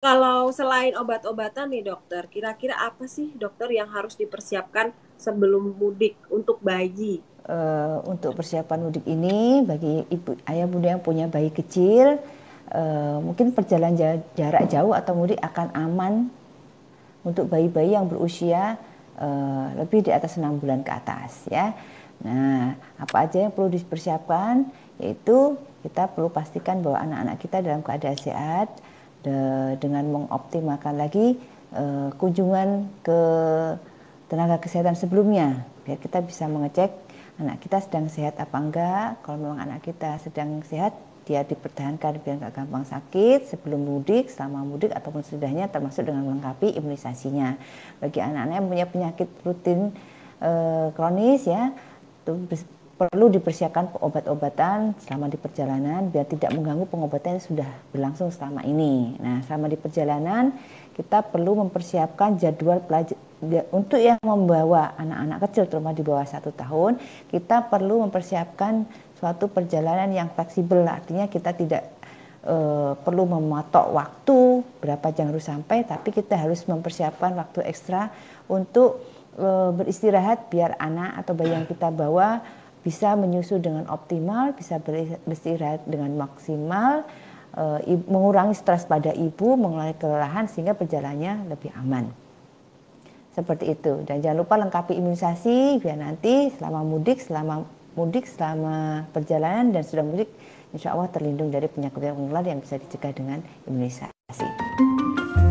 Kalau selain obat-obatan nih dokter, kira-kira apa sih dokter yang harus dipersiapkan sebelum mudik untuk bayi? Uh, untuk persiapan mudik ini bagi ibu ayah bunda yang punya bayi kecil, uh, mungkin perjalanan jarak jauh atau mudik akan aman untuk bayi-bayi yang berusia uh, lebih di atas enam bulan ke atas ya. Nah, apa aja yang perlu dipersiapkan? Yaitu kita perlu pastikan bahwa anak-anak kita dalam keadaan sehat dengan mengoptimalkan lagi eh, kunjungan ke tenaga kesehatan sebelumnya biar kita bisa mengecek anak kita sedang sehat apa enggak kalau memang anak kita sedang sehat dia dipertahankan biar nggak gampang sakit sebelum mudik, selama mudik ataupun sudahnya termasuk dengan melengkapi imunisasinya. Bagi anak-anak yang punya penyakit rutin e, kronis ya, perlu dipersiapkan obat-obatan selama di perjalanan biar tidak mengganggu pengobatan yang sudah berlangsung selama ini. Nah, selama di perjalanan kita perlu mempersiapkan jadwal pelajar ya, untuk yang membawa anak-anak kecil terutama di bawah satu tahun, kita perlu mempersiapkan suatu perjalanan yang fleksibel. Artinya kita tidak e, perlu mematok waktu berapa jam harus sampai, tapi kita harus mempersiapkan waktu ekstra untuk e, beristirahat biar anak atau bayi yang kita bawa bisa menyusu dengan optimal, bisa beristirahat dengan maksimal, eh, mengurangi stres pada ibu, mengurangi kelelahan sehingga perjalanannya lebih aman. Seperti itu. Dan jangan lupa lengkapi imunisasi biar nanti selama mudik, selama mudik, selama perjalanan dan sudah mudik, insya Allah terlindung dari penyakit yang menular yang bisa dicegah dengan imunisasi.